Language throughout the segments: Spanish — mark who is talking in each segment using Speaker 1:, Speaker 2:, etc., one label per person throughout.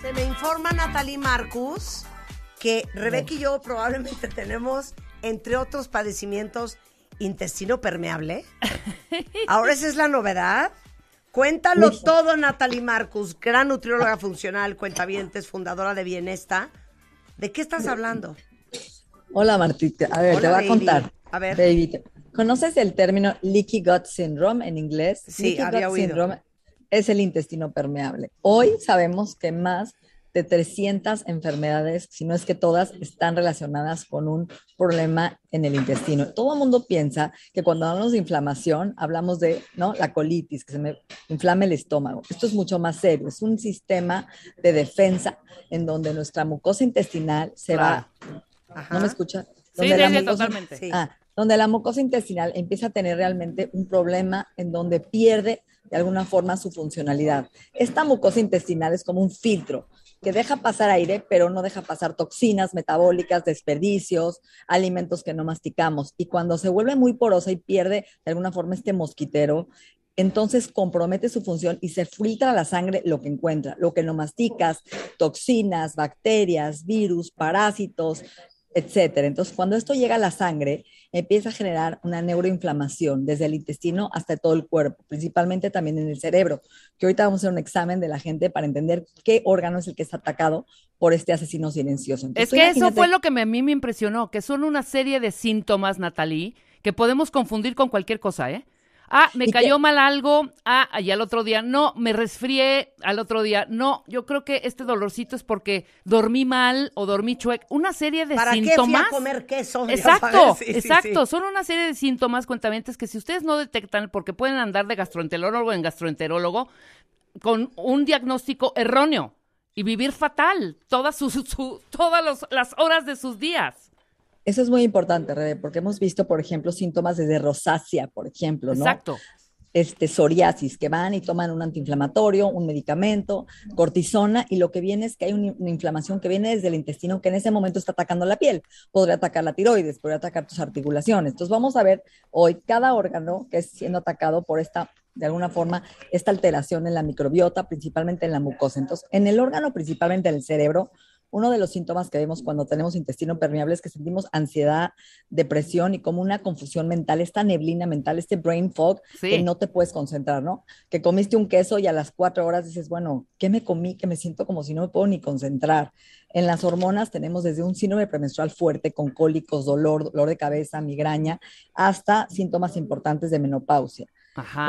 Speaker 1: Se me informa Natalie Marcus que Rebeca y yo probablemente tenemos, entre otros padecimientos, intestino permeable.
Speaker 2: Ahora esa es la
Speaker 1: novedad. Cuéntalo todo, Natalie Marcus, gran nutrióloga funcional, cuentavientes, fundadora de Bienesta. ¿De qué estás hablando?
Speaker 3: Hola, Martita. A ver, te voy a contar. A ver. ¿conoces el término leaky gut syndrome en inglés? Sí, leaky gut Syndrome es el intestino permeable. Hoy sabemos que más de 300 enfermedades, si no es que todas, están relacionadas con un problema en el intestino. Todo el mundo piensa que cuando hablamos de inflamación, hablamos de ¿no? la colitis, que se me inflame el estómago. Esto es mucho más serio. Es un sistema de defensa en donde nuestra mucosa intestinal se va... ¿No me escucha?
Speaker 2: Sí, sí, totalmente. Ah,
Speaker 3: donde la mucosa intestinal empieza a tener realmente un problema en donde pierde de alguna forma su funcionalidad. Esta mucosa intestinal es como un filtro que deja pasar aire, pero no deja pasar toxinas metabólicas, desperdicios, alimentos que no masticamos. Y cuando se vuelve muy porosa y pierde de alguna forma este mosquitero, entonces compromete su función y se filtra a la sangre lo que encuentra, lo que no masticas, toxinas, bacterias, virus, parásitos, etcétera. Entonces, cuando esto llega a la sangre, empieza a generar una neuroinflamación desde el intestino hasta todo el cuerpo, principalmente también en el cerebro, que ahorita vamos a hacer un examen de la gente para entender qué órgano es el que está atacado por este asesino silencioso. es que eso fue lo
Speaker 2: que a mí me impresionó, que son una serie de síntomas, Natalie, que podemos confundir con cualquier cosa, ¿eh? ah, me cayó mal algo, ah, y al otro día, no, me resfrié, al otro día, no, yo creo que este dolorcito es porque dormí mal o dormí chueco, una serie de síntomas. ¿Para qué comer
Speaker 1: queso? Exacto, exacto, son
Speaker 2: una serie de síntomas, es que si ustedes no detectan, porque pueden andar de gastroenterólogo en gastroenterólogo, con un diagnóstico erróneo y vivir fatal todas, sus, todas las horas de sus días. Eso es muy
Speaker 3: importante, Rebe, porque hemos visto, por ejemplo, síntomas desde rosácea, por ejemplo, ¿no? Exacto. Este, psoriasis, que van y toman un antiinflamatorio, un medicamento, cortisona, y lo que viene es que hay una, inflamación que viene desde el intestino que en ese momento está atacando la piel. Podría atacar la tiroides, podría atacar tus articulaciones. Entonces vamos a ver hoy cada órgano que es siendo atacado por esta, de alguna forma, esta alteración en la microbiota, principalmente en la mucosa. Entonces, en el órgano, principalmente en el cerebro, uno de los síntomas que vemos cuando tenemos intestino permeable es que sentimos ansiedad, depresión y como una confusión mental, esta neblina mental, este brain fog, que no te puedes concentrar, ¿no? Que comiste un queso y a las cuatro horas dices, bueno, ¿qué me comí? Que me siento como si no me puedo ni concentrar. En las hormonas tenemos desde un síndrome premenstrual fuerte con cólicos, dolor, dolor de cabeza, migraña, hasta síntomas importantes de menopausia,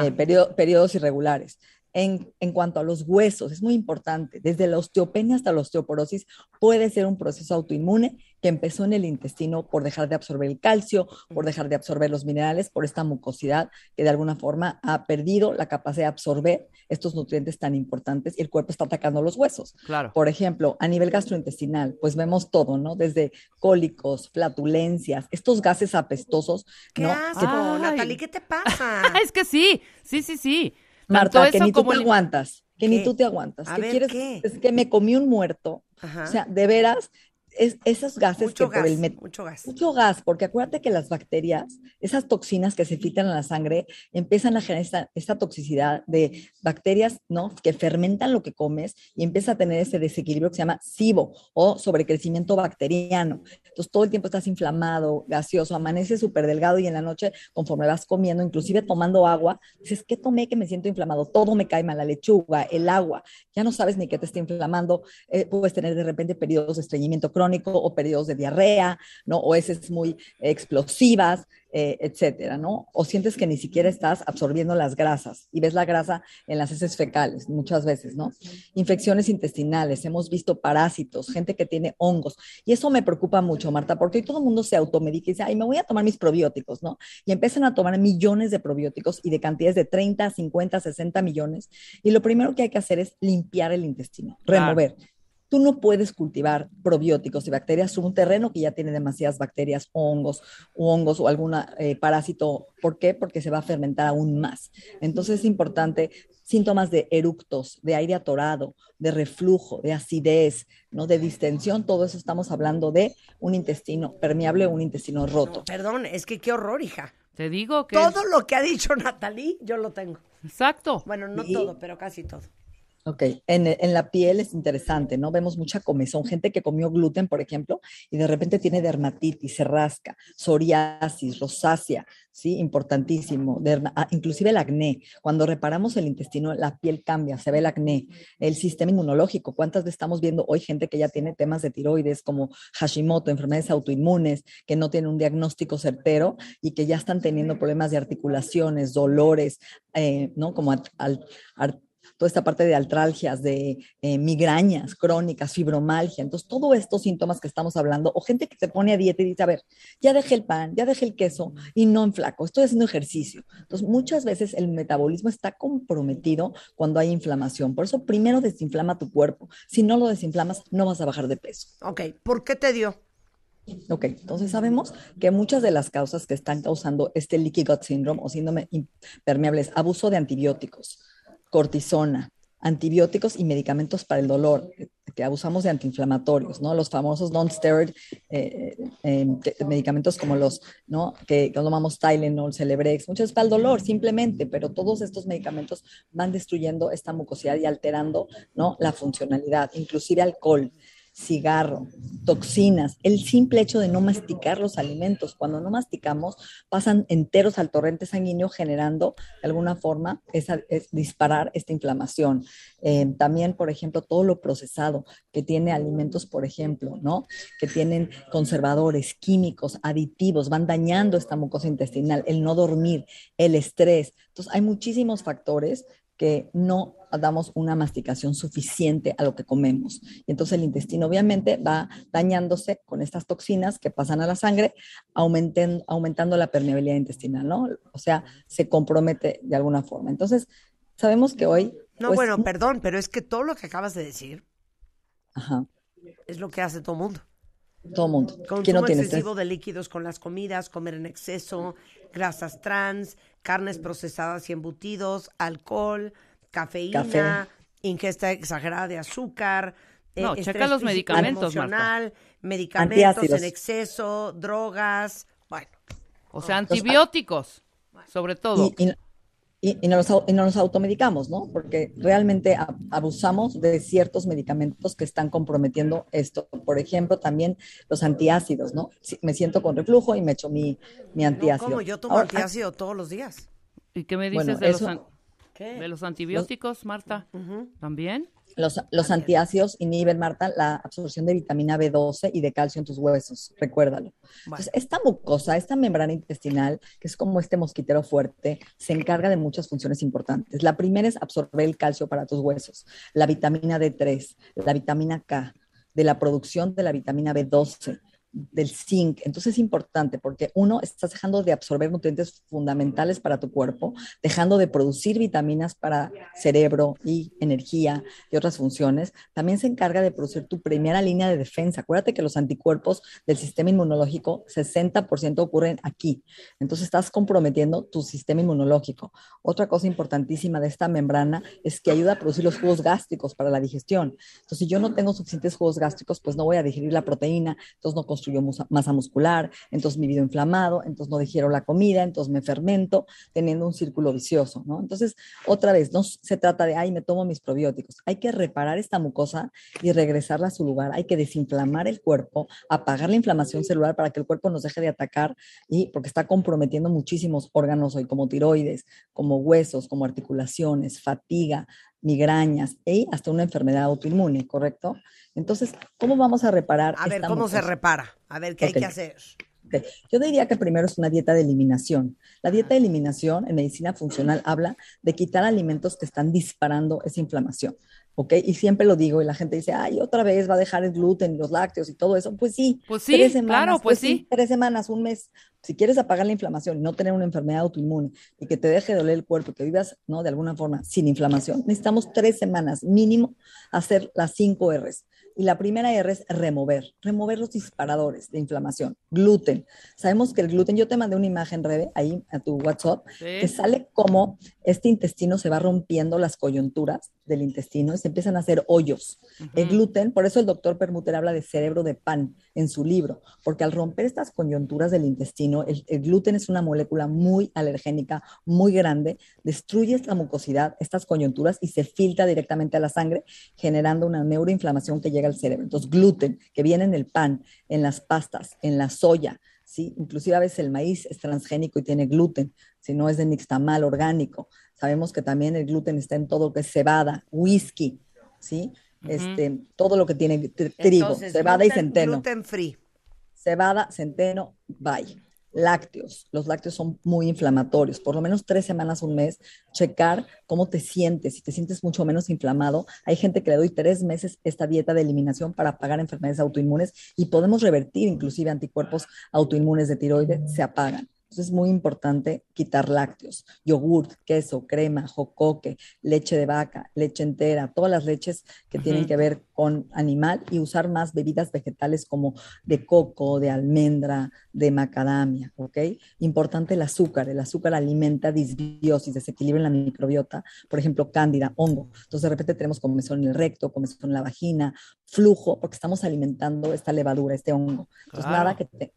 Speaker 3: eh, periodos irregulares en, cuanto a los huesos, es muy importante. Desde la osteopenia hasta la osteoporosis puede ser un proceso autoinmune que empezó en el intestino por dejar de absorber el calcio, por dejar de absorber los minerales, por esta mucosidad que de alguna forma ha perdido la capacidad de absorber estos nutrientes tan importantes y el cuerpo está atacando los huesos. Claro. Por ejemplo, a nivel gastrointestinal, pues vemos todo, ¿no? Desde cólicos, flatulencias, estos gases apestosos, ¿no?
Speaker 2: ¿qué te pasa? es que sí, sí, sí, sí. Marta, que ni tú te aguantas, que ni tú te aguantas. ¿Qué quieres? Es que me comí
Speaker 3: un muerto. O sea, de veras, es, esos gases que por el mucho gas. Mucho gas, porque acuérdate que las bacterias, esas toxinas que se filtran en la sangre, empiezan a generar esta, toxicidad de bacterias, ¿no? Que fermentan lo que comes y empieza a tener ese desequilibrio que se llama SIBO o sobrecrecimiento bacteriano. Entonces todo el tiempo estás inflamado, gaseoso, amaneces súper delgado y en la noche conforme vas comiendo, inclusive tomando agua, dices, ¿qué tomé que me siento inflamado? Todo me cae mal, la lechuga, el agua, ya no sabes ni qué te está inflamando, eh, puedes tener de repente periodos de estreñimiento crónico o periodos de diarrea, ¿no? O heces muy explosivas, eh, etcétera, ¿no? O sientes que ni siquiera estás absorbiendo las grasas y ves la grasa en las heces fecales muchas veces, ¿no? Infecciones intestinales, hemos visto parásitos, gente que tiene hongos. Y eso me preocupa mucho, Marta, porque todo el mundo se automedica y dice, ay, me voy a tomar mis probióticos, ¿no? Y empiezan a tomar millones de probióticos y de cantidades de 30, 50, 60 millones. Y lo primero que hay que hacer es limpiar el intestino, remover. Tú no puedes cultivar probióticos y bacterias en un terreno que ya tiene demasiadas bacterias, hongos, o hongos o algún eh, parásito. ¿Por qué? Porque se va a fermentar aún más. Entonces es importante síntomas de eructos, de aire atorado, de reflujo, de acidez, ¿no? de distensión, todo eso estamos hablando de un intestino permeable o un intestino roto.
Speaker 1: perdón, es que qué horror, hija. Te digo que... Todo lo que ha dicho Natalie, yo lo tengo. Exacto. Bueno, no todo, pero casi todo.
Speaker 3: Ok, en, en, la piel es interesante, ¿no? Vemos mucha comezón, gente que comió gluten, por ejemplo, y de repente tiene dermatitis, se rasca, psoriasis, rosácea, ¿sí? Importantísimo, ah, inclusive el acné. Cuando reparamos el intestino, la piel cambia, se ve el acné. El sistema inmunológico, ¿cuántas veces estamos viendo hoy gente que ya tiene temas de tiroides como Hashimoto, enfermedades autoinmunes, que no tienen un diagnóstico certero y que ya están teniendo problemas de articulaciones, dolores, eh, ¿no? Como al toda esta parte de altralgias, de eh, migrañas crónicas, fibromalgia. Entonces, todos estos síntomas que estamos hablando, o gente que se pone a dieta y dice, a ver, ya dejé el pan, ya dejé el queso y no en flaco, estoy haciendo ejercicio. Entonces, muchas veces el metabolismo está comprometido cuando hay inflamación. Por eso, primero desinflama tu cuerpo. Si no lo desinflamas, no vas a bajar de peso. Ok, ¿por qué te dio? Ok, entonces sabemos que muchas de las causas que están causando este leaky gut syndrome o síndrome impermeable es abuso de antibióticos, cortisona, antibióticos y medicamentos para el dolor, que abusamos de antiinflamatorios, ¿no? Los famosos non-steroid eh, eh, em, medicamentos como los, ¿no? Que, tomamos Tylenol, Celebrex, muchos para el dolor simplemente, pero todos estos medicamentos van destruyendo esta mucosidad y alterando, ¿no? La funcionalidad, inclusive alcohol cigarro, toxinas, el simple hecho de no masticar los alimentos. Cuando no masticamos, pasan enteros al torrente sanguíneo generando de alguna forma es disparar esta inflamación. Eh, también, por ejemplo, todo lo procesado que tiene alimentos, por ejemplo, ¿no? Que tienen conservadores, químicos, aditivos, van dañando esta mucosa intestinal, el no dormir, el estrés. Entonces, hay muchísimos factores que no damos una masticación suficiente a lo que comemos. Y entonces el intestino obviamente va dañándose con estas toxinas que pasan a la sangre, aumentando la permeabilidad intestinal, ¿no? O sea, se compromete de alguna forma. Entonces, sabemos que hoy...
Speaker 1: No, pues, bueno, perdón, pero es que todo lo que acabas de decir ajá. es lo que hace todo mundo. Todo mundo. Consumo no excesivo de líquidos con las comidas, comer en exceso, grasas trans, carnes procesadas y embutidos, alcohol, cafeína, ingesta exagerada de azúcar. Eh, no, los medicamentos, medicamentos en exceso, drogas,
Speaker 2: bueno. O sea, antibióticos, sobre todo y, no nos,
Speaker 3: y, nos, automedicamos, ¿no? Porque realmente abusamos de ciertos medicamentos que están comprometiendo esto. Por ejemplo, también los antiácidos, ¿no? me siento con reflujo y me echo mi, antiácido. ¿Cómo? Yo tomo antiácido
Speaker 2: todos los días.
Speaker 1: ¿Y qué me
Speaker 3: dices
Speaker 2: de, los antibióticos, Marta?
Speaker 3: ¿También? Los, antiácidos inhiben, Marta, la absorción de vitamina B12 y de calcio en tus huesos, recuérdalo. esta mucosa, esta membrana intestinal, que es como este mosquitero fuerte, se encarga de muchas funciones importantes. La primera es absorber el calcio para tus huesos, la vitamina D3, la vitamina K, de la producción de la vitamina B12, del zinc. Entonces es importante porque uno, estás dejando de absorber nutrientes fundamentales para tu cuerpo, dejando de producir vitaminas para cerebro y energía y otras funciones. También se encarga de producir tu primera línea de defensa. Acuérdate que los anticuerpos del sistema inmunológico, 60% ocurren aquí. Entonces estás comprometiendo tu sistema inmunológico. Otra cosa importantísima de esta membrana es que ayuda a producir los jugos gástricos para la digestión. Entonces si yo no tengo suficientes jugos gástricos, pues no voy a digerir la proteína, entonces no masa muscular, entonces mi vida inflamado, entonces no digiero la comida, entonces me fermento, teniendo un círculo vicioso, Entonces, otra vez, no se trata de, ay, me tomo mis probióticos. Hay que reparar esta mucosa y regresarla a su lugar. Hay que desinflamar el cuerpo, apagar la inflamación celular para que el cuerpo nos deje de atacar y porque está comprometiendo muchísimos órganos hoy, como tiroides, como huesos, como articulaciones, fatiga, migrañas y e hasta una enfermedad autoinmune, ¿correcto? Entonces, ¿cómo vamos a reparar? A ver, ¿cómo se repara?
Speaker 1: A ver, ¿qué hay que hacer?
Speaker 3: Yo diría que primero es una dieta de eliminación. La dieta de eliminación en medicina funcional habla de quitar alimentos que están disparando esa inflamación. ¿ok? Y siempre lo digo y la gente dice, ay, otra vez va a dejar el gluten, y los lácteos y todo eso. Pues sí, pues sí, tres semanas, pues, pues sí. Tres semanas, un mes, si quieres apagar la inflamación y no tener una enfermedad autoinmune y que te deje doler el cuerpo, que vivas ¿no? de alguna forma sin inflamación, necesitamos tres semanas mínimo hacer las cinco R's. Y la primera R es remover, remover los disparadores de inflamación. Gluten. Sabemos que el gluten, yo te mandé una imagen, Rebe, ahí a tu WhatsApp, que sale como este intestino se va rompiendo las coyunturas del intestino y se empiezan a hacer hoyos. El gluten, por eso el doctor Permuter habla de cerebro de pan en su libro, porque al romper estas coyunturas del intestino, el, gluten es una molécula muy alergénica, muy grande, destruye esta mucosidad, estas coyunturas y se filtra directamente a la sangre, generando una neuroinflamación que llega al cerebro. Entonces, gluten que viene en el pan, en las pastas, en la soya, ¿sí? Inclusive a veces el maíz es transgénico y tiene gluten, si no es de nixtamal orgánico. Sabemos que también el gluten está en todo lo que es cebada, whisky, ¿sí? Este, todo lo que tiene trigo, cebada y centeno. Gluten free cebada, centeno, bye lácteos. Los lácteos son muy inflamatorios. Por lo menos tres semanas, un mes, checar cómo te sientes. Si te sientes mucho menos inflamado, hay gente que le doy tres meses esta dieta de eliminación para apagar enfermedades autoinmunes y podemos revertir inclusive anticuerpos autoinmunes de tiroides, se apagan. Entonces es muy importante quitar lácteos, yogurt, queso, crema, jocoque, leche de vaca, leche entera, todas las leches que tienen que ver con animal y usar más bebidas vegetales como de coco, de almendra, de macadamia, ¿ok? Importante el azúcar, el azúcar alimenta disbiosis, desequilibrio en la microbiota, por ejemplo, cándida, hongo. Entonces de repente tenemos comezón en el recto, comezón en la vagina, flujo, porque estamos alimentando esta levadura, este hongo. Entonces nada que te,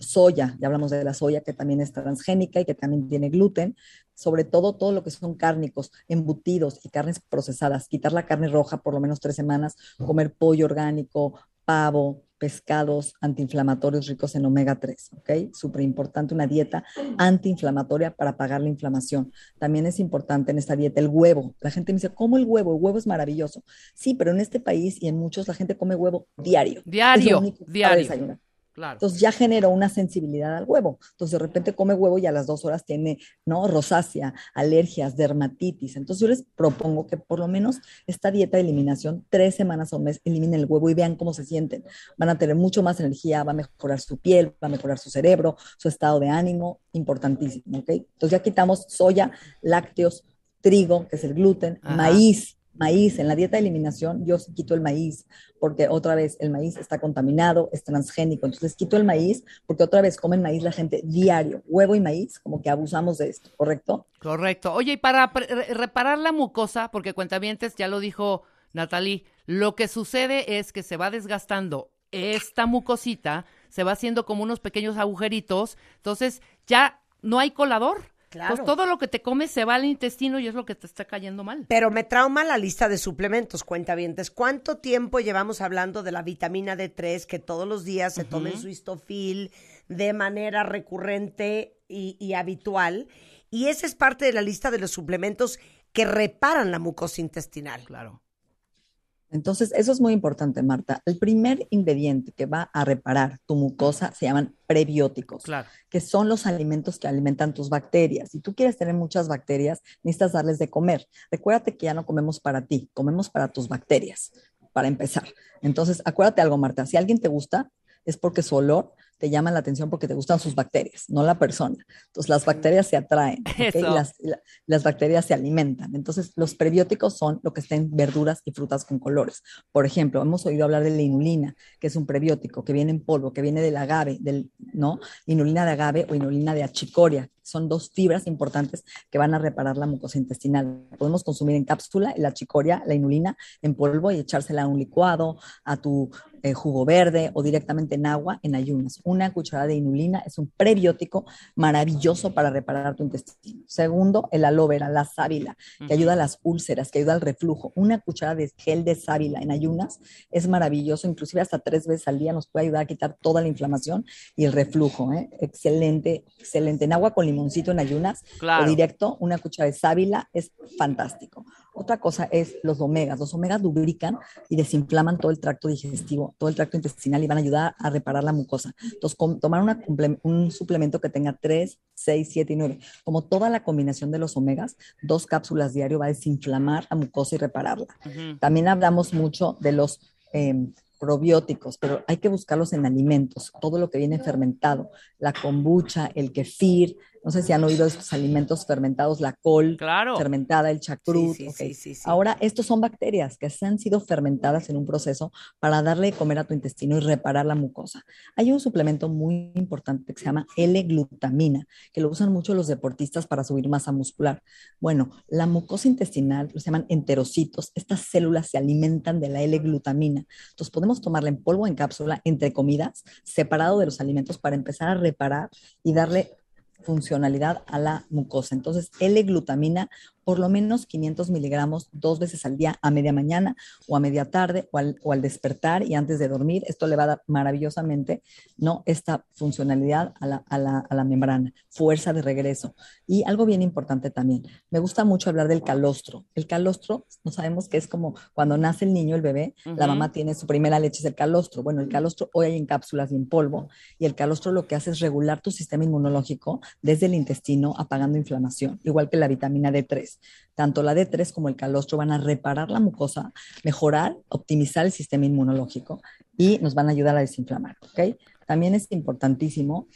Speaker 3: soya, ya hablamos de la soya que también es transgénica y que también tiene gluten, sobre todo todo lo que son cárnicos, embutidos y carnes procesadas, quitar la carne roja por lo menos tres semanas, comer pollo orgánico, pavo, pescados antiinflamatorios ricos en omega 3, ¿ok? Súper importante una dieta antiinflamatoria para apagar la inflamación. También es importante en esta dieta el huevo. La gente me dice, ¿cómo el huevo? El huevo es maravilloso. Sí, pero en este país y en muchos la gente come huevo diario. Diario, diario. Entonces ya generó una sensibilidad al huevo. Entonces de repente come huevo y a las dos horas tiene, ¿no? Rosácea, alergias, dermatitis. Entonces yo les propongo que por lo menos esta dieta de eliminación, tres semanas o un mes, eliminen el huevo y vean cómo se sienten. Van a tener mucho más energía, va a mejorar su piel, va a mejorar su cerebro, su estado de ánimo, importantísimo, ¿ok? Entonces ya quitamos soya, lácteos, trigo, que es el gluten, maíz, maíz, en la dieta de eliminación yo quito el maíz, porque otra vez el maíz está contaminado, es transgénico, entonces quito el maíz, porque otra vez comen maíz la gente diario, huevo y maíz, como que abusamos de esto, ¿correcto?
Speaker 2: Correcto. Oye, y para reparar la mucosa, porque cuentavientes, ya lo dijo Natalie, lo que sucede es que se va desgastando esta mucosita, se va haciendo como unos pequeños agujeritos, entonces ya no hay colador, Claro. Pues todo lo que te comes se va al intestino y es lo que te está cayendo mal. Pero me trauma
Speaker 1: la lista de suplementos, cuentavientes. ¿Cuánto tiempo llevamos hablando de la vitamina D3 que todos los días se tomen en su histofil de manera recurrente y habitual? Y esa es parte de la lista de los suplementos que reparan la mucosa intestinal. Claro.
Speaker 3: Entonces, eso es muy importante, Marta. El primer ingrediente que va a reparar tu mucosa se llaman prebióticos, que son los alimentos que alimentan tus bacterias. Si tú quieres tener muchas bacterias, necesitas darles de comer. Recuérdate que ya no comemos para ti, comemos para tus bacterias, para empezar. Entonces, acuérdate algo, Marta. Si alguien te gusta, es porque su olor te llaman la atención porque te gustan sus bacterias, no la persona. Entonces las bacterias se atraen las, bacterias se alimentan. Entonces los prebióticos son lo que está en verduras y frutas con colores. Por ejemplo, hemos oído hablar de la inulina, que es un prebiótico que viene en polvo, que viene del agave, del, ¿no? Inulina de agave o inulina de achicoria, son dos fibras importantes que van a reparar la mucosa intestinal. Podemos consumir en cápsula la chicoria, la inulina en polvo y echársela a un licuado, a tu eh, jugo verde o directamente en agua en ayunas. Una cucharada de inulina es un prebiótico maravilloso para reparar tu intestino. Segundo, el aloe vera, la sábila, que ayuda a las úlceras, que ayuda al reflujo. Una cucharada de gel de sábila en ayunas es maravilloso, inclusive hasta tres veces al día nos puede ayudar a quitar toda la inflamación y el reflujo. ¿eh? Excelente, excelente. En agua con limoncito en ayunas o directo, una cucharada de sábila, es fantástico. Otra cosa es los omegas. Los omegas lubrican y desinflaman todo el tracto digestivo, todo el tracto intestinal y van a ayudar a reparar la mucosa. Entonces, tomar una, un suplemento que tenga 3, 6, 7 y 9, como toda la combinación de los omegas, dos cápsulas diario va a desinflamar la mucosa y repararla. También hablamos mucho de los... Em, probióticos, pero hay que buscarlos en alimentos, todo lo que viene fermentado, la kombucha, el kefir, no sé si han oído estos alimentos fermentados, la col fermentada, el chacrut. Sí, Ahora, estos son bacterias que se han sido fermentadas en un proceso para darle de comer a tu intestino y reparar la mucosa. Hay un suplemento muy importante que se llama L-glutamina, que lo usan mucho los deportistas para subir masa muscular. Bueno, la mucosa intestinal, lo llaman enterocitos, estas células se alimentan de la L-glutamina. Entonces, podemos tomarla en polvo, en cápsula, entre comidas, separado de los alimentos para empezar a reparar y darle funcionalidad a la mucosa. Entonces, L-glutamina por lo menos 500 miligramos dos veces al día, a media mañana o a media tarde o al, despertar y antes de dormir. Esto le va a dar maravillosamente ¿no? esta funcionalidad a la, a, la, membrana, fuerza de regreso. Y algo bien importante también, me gusta mucho hablar del calostro. El calostro, no sabemos que es como cuando nace el niño, el bebé, la mamá tiene su primera leche, es el calostro. Bueno, el calostro hoy hay en cápsulas y en polvo y el calostro lo que hace es regular tu sistema inmunológico desde el intestino apagando inflamación, igual que la vitamina D3. Tanto la D3 como el calostro van a reparar la mucosa, mejorar, optimizar el sistema inmunológico y nos van a ayudar a desinflamar, ¿ok? También es importantísimo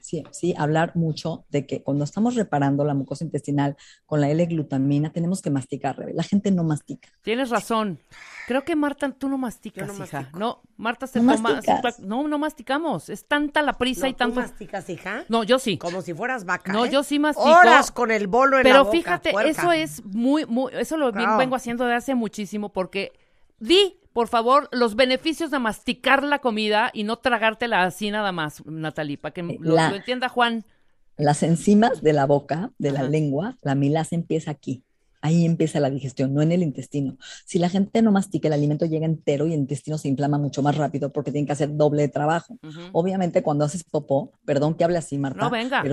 Speaker 3: Sí, sí, hablar mucho de que cuando estamos reparando la mucosa intestinal con la L-glutamina, tenemos que masticar, La gente no mastica.
Speaker 2: Tienes razón. Creo que Marta, tú no masticas, no hija. No, Marta se ¿No No, no masticamos. Es tanta la prisa y tanto. ¿Tú masticas, hija? No, yo sí. Como si fueras vaca. No, ¿eh? yo sí mastico. Horas con el bolo en Pero la boca. Pero fíjate, eso es muy, muy. Eso lo vengo haciendo de hace muchísimo porque di, por favor, los beneficios de masticar la comida y no tragártela así nada más, Natalie, para que eh, lo, entienda Juan.
Speaker 3: Las enzimas de la boca, de la lengua, la milasa empieza aquí. Ahí empieza la digestión, no en el intestino. Si la gente no mastica, el alimento llega entero y el intestino se inflama mucho más rápido porque tiene que hacer doble trabajo. Obviamente, cuando haces popó, perdón que hable así, Marta. No, venga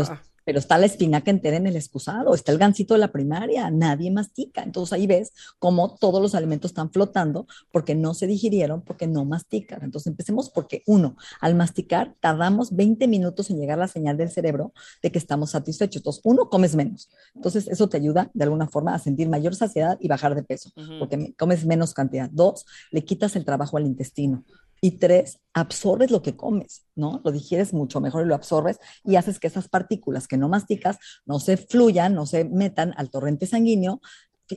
Speaker 3: pero está la espinaca entera en el excusado, está el gancito de la primaria, nadie mastica. Entonces ahí ves cómo todos los alimentos están flotando porque no se digirieron, porque no mastican. Entonces empecemos porque uno, al masticar tardamos 20 minutos en llegar la señal del cerebro de que estamos satisfechos. Entonces uno, comes menos. Entonces eso te ayuda de alguna forma a sentir mayor saciedad y bajar de peso, porque comes menos cantidad. Dos, le quitas el trabajo al intestino. Y tres, absorbes lo que comes, ¿no? Lo digieres mucho mejor y lo absorbes y haces que esas partículas que no masticas no se fluyan, no se metan al torrente sanguíneo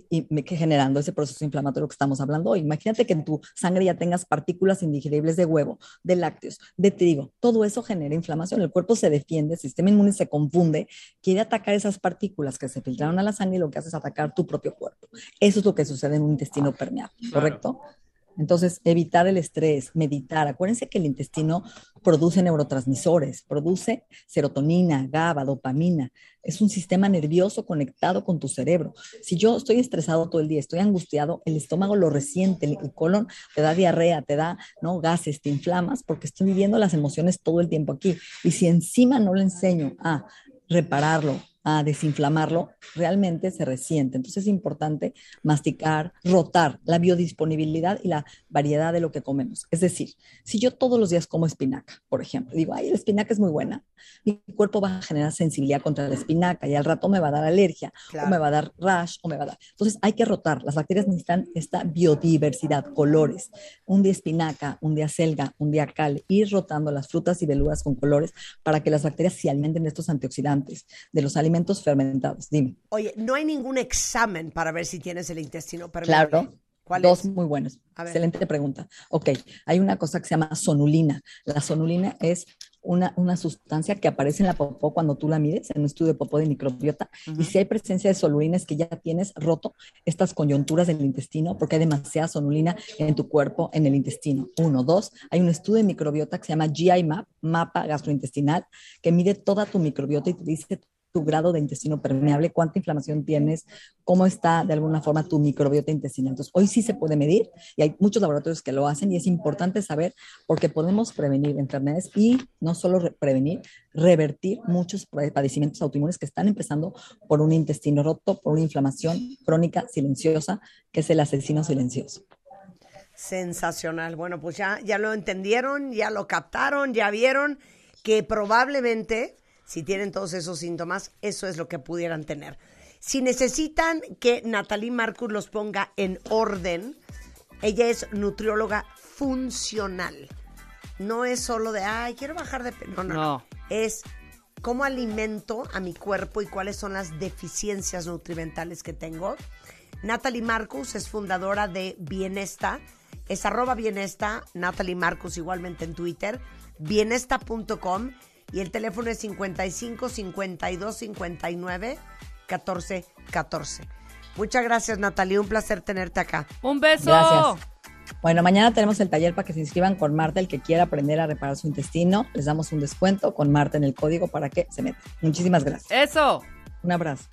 Speaker 3: y generando ese proceso inflamatorio que estamos hablando hoy. Imagínate que en tu sangre ya tengas partículas indigeribles de huevo, de lácteos, de trigo. Todo eso genera inflamación. El cuerpo se defiende, el sistema inmune se confunde, quiere atacar esas partículas que se filtraron a la sangre y lo que hace es atacar tu propio cuerpo. Eso es lo que sucede en un intestino permeable, ¿correcto? Entonces, evitar el estrés, meditar. Acuérdense que el intestino produce neurotransmisores, produce serotonina, GABA, dopamina. Es un sistema nervioso conectado con tu cerebro. Si yo estoy estresado todo el día, estoy angustiado, el estómago lo resiente, el colon te da diarrea, te da ¿no? gases, te inflamas porque estoy viviendo las emociones todo el tiempo aquí. Y si encima no le enseño a repararlo, a desinflamarlo, realmente se resiente. Entonces es importante masticar, rotar la biodisponibilidad y la variedad de lo que comemos. Es decir, si yo todos los días como espinaca, por ejemplo, digo, ay, la espinaca es muy buena, mi cuerpo va a generar sensibilidad contra la espinaca y al rato me va a dar alergia, o me va a dar rash, o me va a dar. Entonces hay que rotar. Las bacterias necesitan esta biodiversidad, colores. Un día espinaca, un día selga, un día cal, ir rotando las frutas y verduras con colores para que las bacterias se alimenten de estos antioxidantes, de los alimentos alimentos fermentados. Dime.
Speaker 1: Oye, no hay ningún examen para ver si tienes el intestino permeable.
Speaker 3: Claro. dos muy buenos. Excelente pregunta. Ok, hay una cosa que se llama sonulina. La sonulina es una, sustancia que aparece en la popó cuando tú la mides, en un estudio de popó de microbiota, y si hay presencia de sonulina es que ya tienes roto estas coyunturas del intestino, porque hay demasiada sonulina en tu cuerpo, en el intestino. Uno, dos, hay un estudio de microbiota que se llama GI Map, mapa gastrointestinal, que mide toda tu microbiota y te dice tu grado de intestino permeable, cuánta inflamación tienes, cómo está de alguna forma tu microbiota intestinal. Entonces, hoy sí se puede medir y hay muchos laboratorios que lo hacen y es importante saber porque podemos prevenir enfermedades y no solo prevenir, revertir muchos padecimientos autoinmunes que están empezando por un intestino roto, por una inflamación crónica silenciosa, que es el asesino silencioso.
Speaker 1: Sensacional. Bueno, pues ya, ya lo entendieron, ya lo captaron, ya vieron que probablemente si tienen todos esos síntomas, eso es lo que pudieran tener. Si necesitan que Natalie Marcus los ponga en orden, ella es nutrióloga funcional. No es solo de, ay, quiero bajar de peso. No, no, no. Es cómo alimento a mi cuerpo y cuáles son las deficiencias nutrimentales que tengo. Natalie Marcus es fundadora de Bienesta. Es arroba Bienesta, Natalie Marcus igualmente en Twitter, bienesta.com y el teléfono es 55 52 59 14 14. Muchas gracias, Natalia. Un placer tenerte acá. Un beso. Gracias.
Speaker 3: Bueno, mañana tenemos el taller para que se inscriban con Marta, el que quiera aprender a reparar su intestino. Les damos un descuento con Marta en el código para que se metan. Muchísimas
Speaker 2: gracias. Eso.
Speaker 3: Un abrazo.